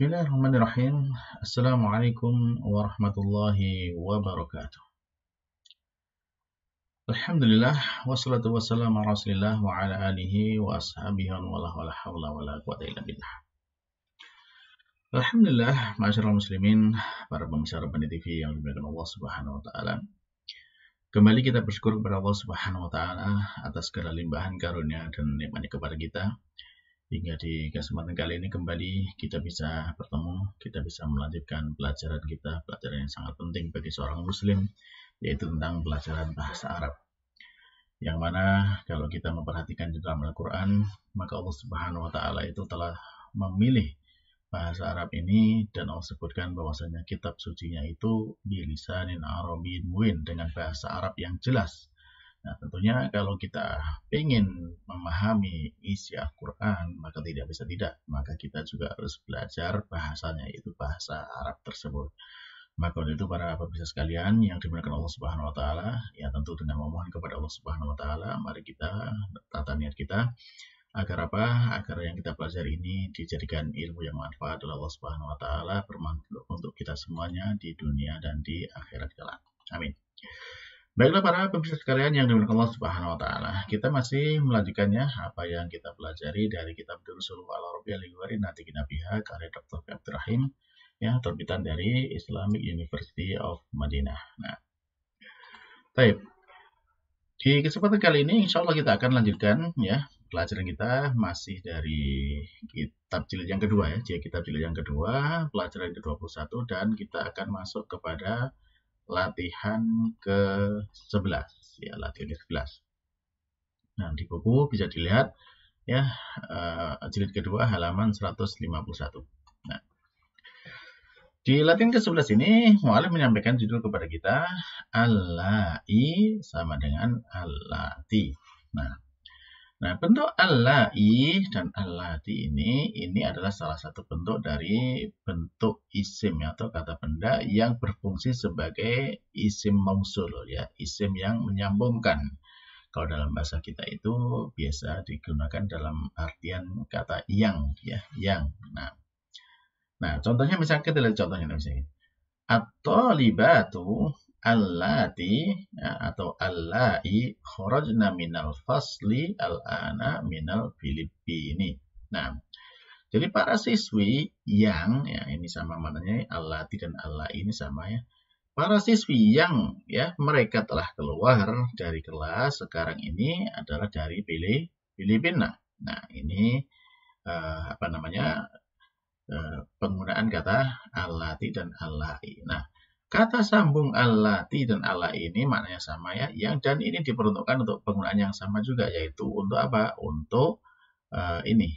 Bismillahirrahmanirrahim. Assalamualaikum warahmatullahi wabarakatuh. Alhamdulillah wassalatu wassalamu ala Rasulillah wa ala alihi wa ashabihi wa la wala haula wala quwata illa billah. Alhamdulillah, masyarakat muslimin, para pemirsa Rabbani TV yang dimuliakan Allah Subhanahu wa taala. Kembali kita bersyukur kepada Allah Subhanahu wa taala atas segala limpahan karunia dan nikmatnya kepada kita Hingga di kesempatan kali ini kembali kita bisa bertemu, kita bisa melanjutkan pelajaran kita, pelajaran yang sangat penting bagi seorang muslim, yaitu tentang pelajaran bahasa Arab. Yang mana kalau kita memperhatikan di dalam Al-Quran, maka Allah Subhanahu wa Ta'ala itu telah memilih bahasa Arab ini dan Allah sebutkan bahwasanya kitab sucinya itu bilisanin Arabin muin dengan bahasa Arab yang jelas Nah, tentunya kalau kita ingin memahami isi Al-Quran, maka tidak bisa tidak. Maka kita juga harus belajar bahasanya, yaitu bahasa Arab tersebut. Maka untuk itu para pemirsa sekalian yang dimuliakan Allah Subhanahu wa taala, ya tentu dengan memohon kepada Allah Subhanahu wa taala, mari kita tata niat kita agar apa? Agar yang kita pelajari ini dijadikan ilmu yang manfaat oleh Allah Subhanahu wa taala bermanfaat untuk kita semuanya di dunia dan di akhirat kelak. Amin. Baiklah para pemirsa sekalian yang dimuliakan Allah Subhanahu wa taala. Kita masih melanjutkannya apa yang kita pelajari dari kitab Durusul Al-Arabiyyah li Natikina Biha karya Dr. Abdul Rahim yang terbitan dari Islamic University of Madinah. Nah, Baik. Di kesempatan kali ini insya Allah kita akan lanjutkan ya pelajaran kita masih dari kitab jilid yang kedua ya, jadi kitab jilid yang kedua, pelajaran ke-21 dan kita akan masuk kepada latihan ke-11 ya latihan ke-11 nah di buku bisa dilihat ya uh, jilid kedua halaman 151 nah di latihan ke-11 ini mualaf menyampaikan judul kepada kita alai sama dengan al nah Nah, bentuk alai dan alati ini ini adalah salah satu bentuk dari bentuk isim ya, atau kata benda yang berfungsi sebagai isim mausul ya, isim yang menyambungkan. Kalau dalam bahasa kita itu biasa digunakan dalam artian kata yang ya, yang. Nah, nah contohnya misalnya kita lihat contohnya misalnya. atau talibatu allati ya, atau allai kharajna minal fasli al-ana minal Filipini. Nah, jadi para siswi yang ya ini sama maknanya allati dan allai ini sama ya. Para siswi yang ya mereka telah keluar dari kelas sekarang ini adalah dari pilih Filipina. Nah, ini eh, apa namanya? Eh, penggunaan kata allati dan allai. Nah, Kata sambung alati dan ala ini maknanya sama ya. Yang dan ini diperuntukkan untuk penggunaan yang sama juga yaitu untuk apa? Untuk uh, ini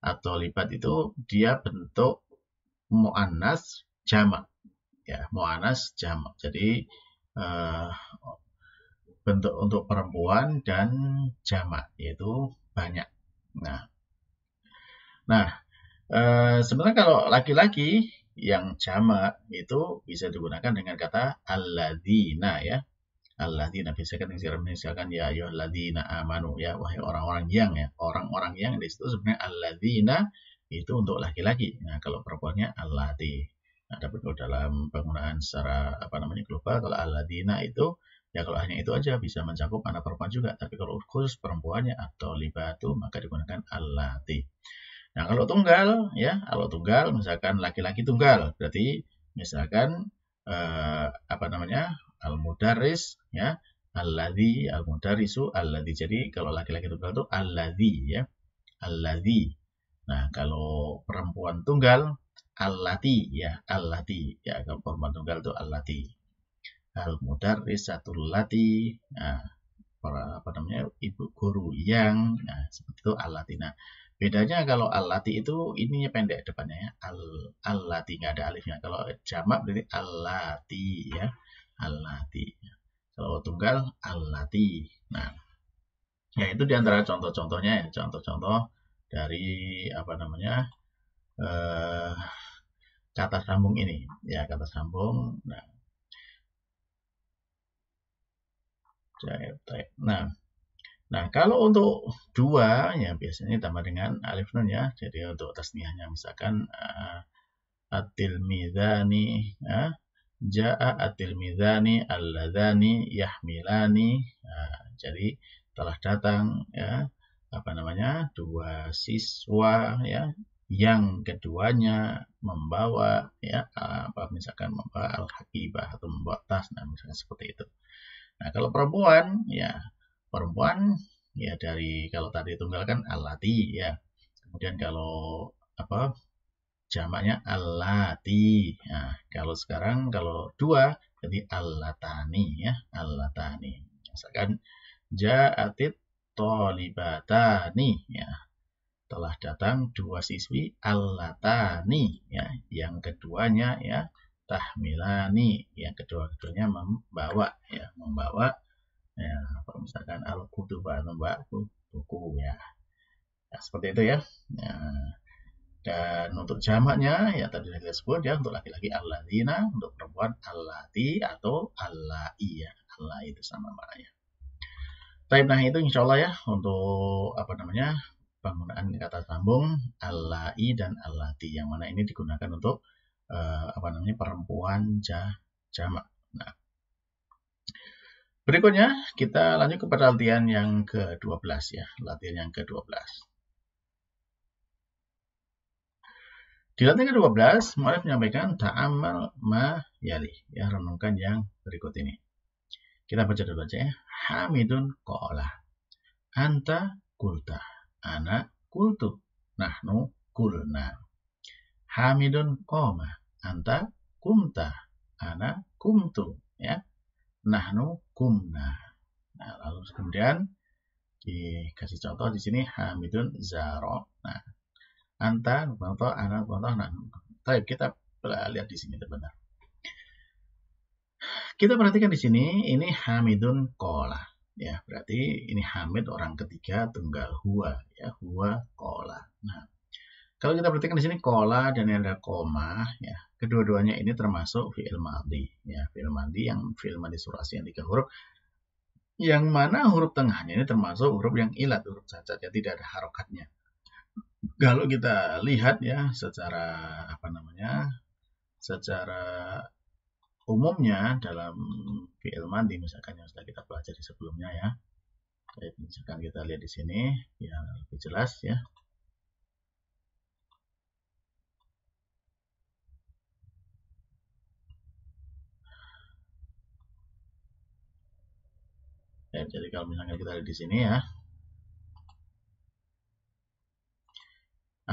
atau lipat itu dia bentuk muannas jamak ya muannas jamak. Jadi uh, bentuk untuk perempuan dan jamak yaitu banyak. Nah, nah uh, sebenarnya kalau laki-laki yang jamak itu bisa digunakan dengan kata alladzina ya. Alladzina bisa kan misalkan ya ayyuhalladzina amanu ya wahai orang-orang yang ya, orang-orang yang di situ sebenarnya alladzina itu untuk laki-laki. Nah, kalau perempuannya allati. Nah, kalau dalam penggunaan secara apa namanya global kalau alladzina itu ya kalau hanya itu aja bisa mencakup anak perempuan juga, tapi kalau khusus perempuannya atau libatu maka digunakan allati. Nah, kalau tunggal ya, kalau tunggal misalkan laki-laki tunggal, berarti misalkan eh, apa namanya? al mudaris ya, al-ladi al mudarisu al-ladi Jadi kalau laki-laki tunggal itu al-ladi ya. al-ladi. Nah, kalau perempuan tunggal al-lati ya, al-lati ya, kalau perempuan tunggal itu al-lati. al mudaris satu lati. Nah, para apa namanya? ibu guru yang nah seperti itu al-lati. Nah, Bedanya kalau al-lati itu ininya pendek depannya ya. Al lati nggak ada alifnya. Kalau jamak berarti al-lati ya. Al-lati. Kalau tunggal al-lati. Nah, ya itu diantara contoh-contohnya ya. Contoh-contoh dari apa namanya eh, kata sambung ini ya kata sambung. Nah, nah Nah, kalau untuk dua, ya biasanya tambah dengan alif nun ya. Jadi untuk tasniahnya misalkan uh, atil midani, ya. Ja'a atil midani, alladhani yahmilani. Nah, jadi telah datang ya apa namanya dua siswa ya yang keduanya membawa ya apa misalkan membawa al-hakibah atau membawa tas nah misalkan seperti itu. Nah, kalau perempuan ya perempuan ya dari kalau tadi tunggal kan alati ya kemudian kalau apa jamaknya alati nah, kalau sekarang kalau dua jadi alatani ya alatani misalkan jaatit tolibatani ya telah datang dua siswi alatani ya yang keduanya ya tahmilani yang kedua keduanya membawa ya membawa ya kalau misalkan al kutubah nembak buku ya nah, seperti itu ya nah, dan untuk jamaknya ya tadi saya sebut ya untuk laki-laki dina untuk perempuan alati atau Allah ya allah itu sama maknanya Tapi nah itu insya Allah ya untuk apa namanya penggunaan kata sambung Allah-i dan Allah-ti yang mana ini digunakan untuk uh, apa namanya perempuan ja, jamak. Nah, Berikutnya kita lanjut ke latihan yang ke-12 ya, latihan yang ke-12. Di latihan ke-12, Marif menyampaikan ta'amal ma yali, ya renungkan yang berikut ini. Kita baca dulu aja ya. Hamidun kola. Anta kulta. Ana kultu. Nahnu kulna. Hamidun koma. Anta kumta. Ana kumtu. Ya nahnu kumna. Nah, lalu kemudian dikasih contoh di sini Hamidun Zaro. Nah, anta contoh anak contoh nahnu. Tapi kita lihat di sini benar. Kita perhatikan di sini ini Hamidun Kola. Ya, berarti ini Hamid orang ketiga tunggal Hua. ya, Hua kola. Nah, kalau kita perhatikan di sini kola dan yang ada koma, ya kedua-duanya ini termasuk fiil madi, ya fiil madi yang fiil madi surasi yang tiga huruf, yang mana huruf tengahnya ini termasuk huruf yang ilat, huruf cacat, ya tidak ada harokatnya. Kalau kita lihat ya secara apa namanya, secara umumnya dalam fiil misalkan yang sudah kita pelajari sebelumnya ya, misalkan kita lihat di sini ya lebih jelas ya ya jadi kalau misalnya kita lihat di sini ya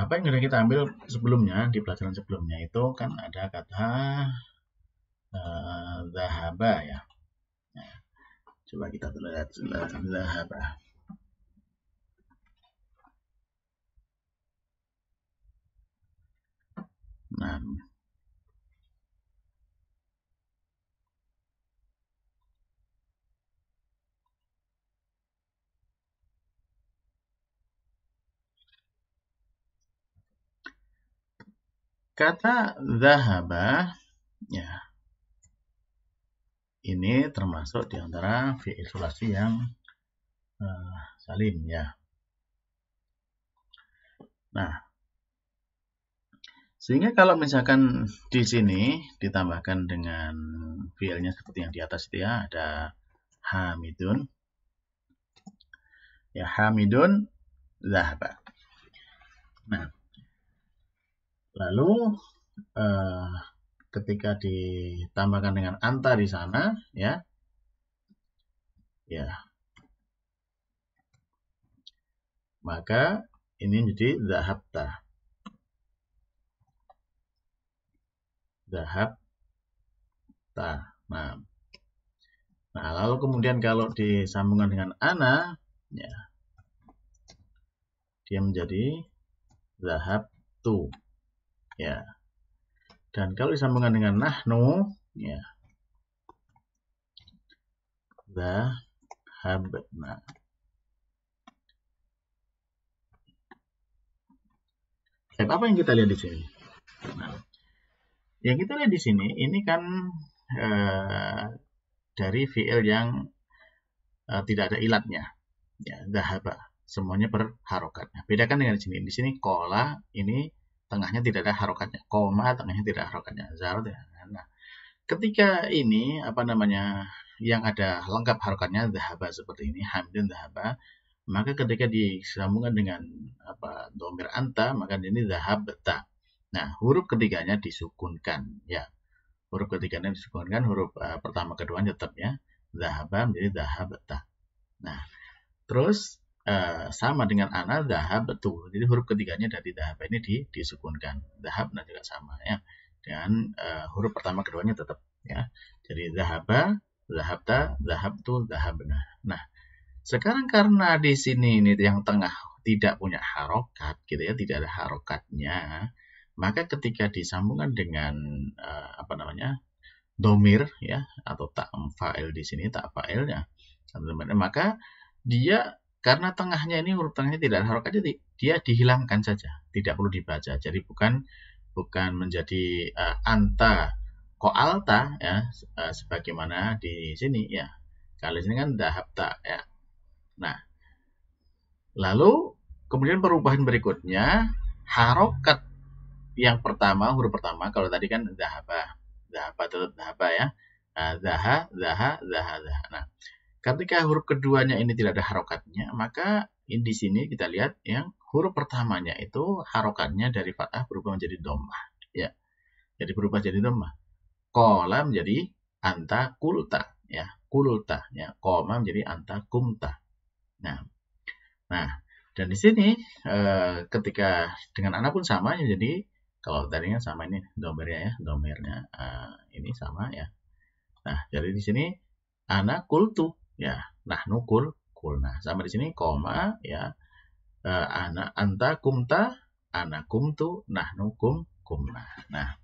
apa yang sudah kita ambil sebelumnya di pelajaran sebelumnya itu kan ada kata uh, zahaba ya nah, coba kita lihat zahaba nah Kata zahaba ya. Ini termasuk di antara isolasi yang uh, salim ya. Nah, sehingga kalau misalkan di sini ditambahkan dengan fiilnya seperti yang di atas itu ya, ada hamidun. Ya, hamidun zahaba. Nah, Lalu eh, ketika ditambahkan dengan anta di sana, ya, ya, maka ini jadi zahabta. Zahabta. Nah, Nah, lalu kemudian kalau disambungkan dengan ana, ya, dia menjadi zahab tu ya dan kalau disambungkan dengan nahnu ya habna Lihat apa yang kita lihat di sini. Nah, yang kita lihat di sini ini kan e, dari VL yang e, tidak ada ilatnya. Ya, dahaba. Semuanya berharokat. Nah, bedakan dengan di sini. Di sini kola ini tengahnya tidak ada harokatnya koma tengahnya tidak ada harokatnya ya nah ketika ini apa namanya yang ada lengkap harokatnya dahaba seperti ini hamdun dahaba maka ketika disambungkan dengan apa domir anta maka ini dahab dahabta nah huruf ketiganya disukunkan ya huruf ketiganya disukunkan huruf uh, pertama keduanya tetap ya dahaba menjadi dahab dahabta nah terus Eh, sama dengan ana dahab betul. Jadi huruf ketiganya dari dahab ini di, disukunkan. Dahab nah juga sama ya. Dan uh, huruf pertama keduanya tetap ya. Jadi dahaba, dahabta, dahabtu, dahabna. Nah, sekarang karena di sini ini yang tengah tidak punya harokat gitu ya, tidak ada harokatnya, maka ketika disambungkan dengan uh, apa namanya? domir ya atau tak fa'il di sini tak fa'ilnya maka dia karena tengahnya ini huruf tengahnya tidak harokat, jadi dia dihilangkan saja, tidak perlu dibaca. Jadi bukan bukan menjadi uh, anta koalta ya uh, sebagaimana di sini ya. Kalau di sini kan dahabta ya. Nah, lalu kemudian perubahan berikutnya harokat yang pertama huruf pertama kalau tadi kan dahaba dahaba tetap dahaba ya. Uh, eh, zaha, zaha, zaha, zaha. Nah, Ketika huruf keduanya ini tidak ada harokatnya, maka di sini kita lihat yang huruf pertamanya itu harokatnya dari fathah berubah menjadi domah. Ya. Jadi berubah jadi domah. Kolam menjadi anta kulta. Ya. Kulta. Ya. Koma menjadi anta kumta. Nah. Nah. Dan di sini e, ketika dengan anak pun sama jadi kalau tadinya kan sama ini domernya ya domernya e, eh, ini sama ya. Nah jadi di sini anak kultu ya nah nukul nah sama di sini koma ya eh, anak anta kumta anak kumtu nah nukum kumna nah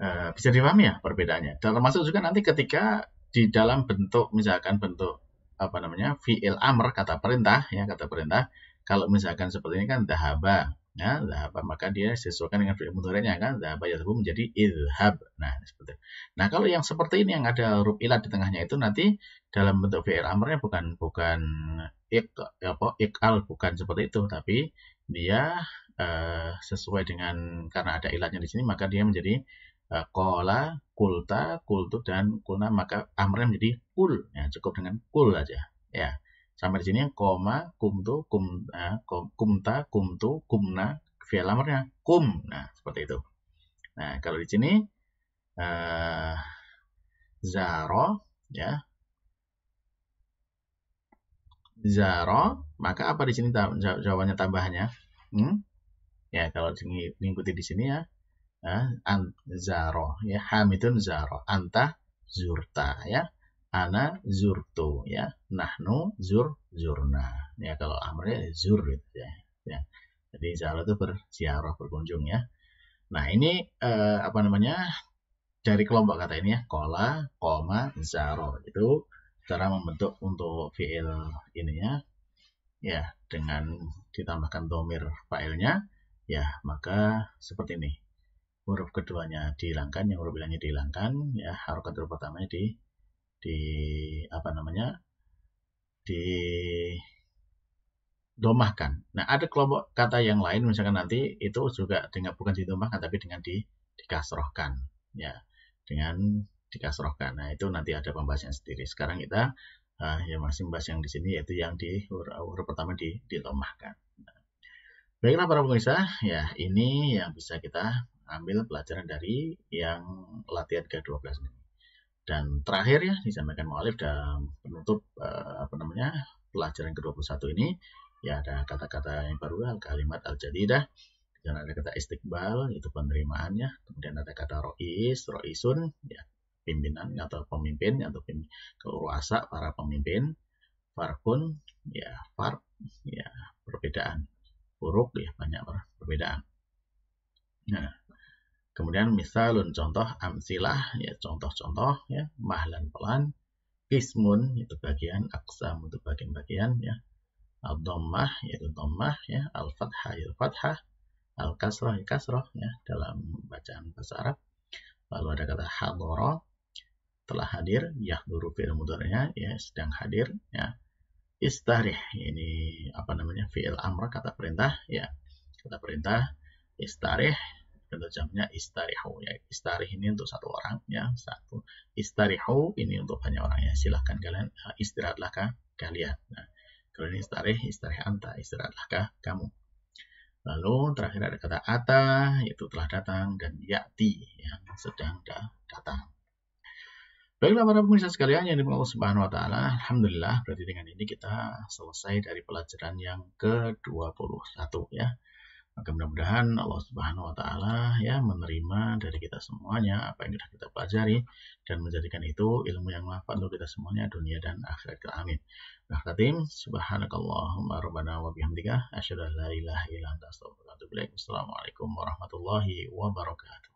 eh, bisa dipahami ya perbedaannya dan termasuk juga nanti ketika di dalam bentuk misalkan bentuk apa namanya fiil amr kata perintah ya kata perintah kalau misalkan seperti ini kan dahaba Nah, Maka dia sesuaikan dengan fi'il mudhari'nya kan dahaba yadhabu menjadi idhab. Nah, seperti itu. Nah, kalau yang seperti ini yang ada huruf ilat di tengahnya itu nanti dalam bentuk fi'il amrnya bukan bukan ik apa ikal bukan seperti itu, tapi dia uh, sesuai dengan karena ada ilatnya di sini maka dia menjadi uh, eh, kola, kulta, kultu dan kulna maka amrnya menjadi kul. Ya, cukup dengan kul aja. Ya sampai di sini yang koma kumtu kum uh, eh, kum, kumta kumtu kumna via lamarnya kum nah seperti itu nah kalau di sini eh, zaro ya zaro maka apa di sini jawabannya tambahannya hmm? ya kalau mengikuti di sini ya eh, an zaro ya hamidun zaro anta zurta ya ana zurtu ya nahnu zur zurna ya kalau amrnya ya zur gitu, ya, ya. jadi insya itu berziarah berkunjung ya nah ini eh, apa namanya dari kelompok kata ini ya kola koma zaro itu cara membentuk untuk fiil ininya ya dengan ditambahkan domir failnya ya maka seperti ini huruf keduanya dihilangkan yang huruf bilangnya dihilangkan ya harokat huruf pertamanya di di apa namanya di domahkan. Nah, ada kelompok kata yang lain misalkan nanti itu juga dengan bukan domahkan tapi dengan di dikasrohkan ya. Dengan dikasrohkan. Nah, itu nanti ada pembahasan sendiri. Sekarang kita uh, ya masih membahas yang di sini yaitu yang di huruf pertama di didomahkan. Nah. Baiklah para pemirsa, ya ini yang bisa kita ambil pelajaran dari yang latihan ke-12 ini. Dan terakhir ya disampaikan mualif dalam penutup uh, apa namanya pelajaran ke-21 ini ya ada kata-kata yang baru al kalimat al jadidah dan ada kata istiqbal itu penerimaannya kemudian ada kata rois roisun ya pimpinan atau pemimpin atau pimpin, para pemimpin farkun ya far ya perbedaan buruk ya banyak perbedaan nah Kemudian misalun contoh amsilah ya contoh-contoh ya mahlan pelan kismun, itu bagian aksa, itu bagian-bagian ya al dommah yaitu dommah ya al-fathah yaitu fathah al kasroh ya kasroh ya dalam bacaan bahasa Arab lalu ada kata hadoro telah hadir ya, guru fi'il mudornya ya sedang hadir ya istarih ini apa namanya fi'il amr kata perintah ya kata perintah istarih Contoh jamnya istarihu ya. Istarih ini untuk satu orang ya, satu. Istarihu ini untuk banyak orang ya. Silahkan kalian eh, istirahatlah kah, kalian. Nah, kalau ini istarih, istarih anta, istirahatlah kah, kamu. Lalu terakhir ada kata ata, yaitu telah datang, dan yakti, yang sedang datang. Baiklah para pemirsa sekalian yang dimulai Subhanahu wa taala, alhamdulillah berarti dengan ini kita selesai dari pelajaran yang ke-21 ya. Maka mudah-mudahan Allah Subhanahu wa taala ya menerima dari kita semuanya apa yang sudah kita pelajari dan menjadikan itu ilmu yang manfaat untuk kita semuanya dunia dan akhirat. Amin. Nah, khatim subhanakallahumma rabbana wa bihamdika asyhadu an la ilaha illa anta astaghfiruka wa atubu Assalamualaikum warahmatullahi wabarakatuh.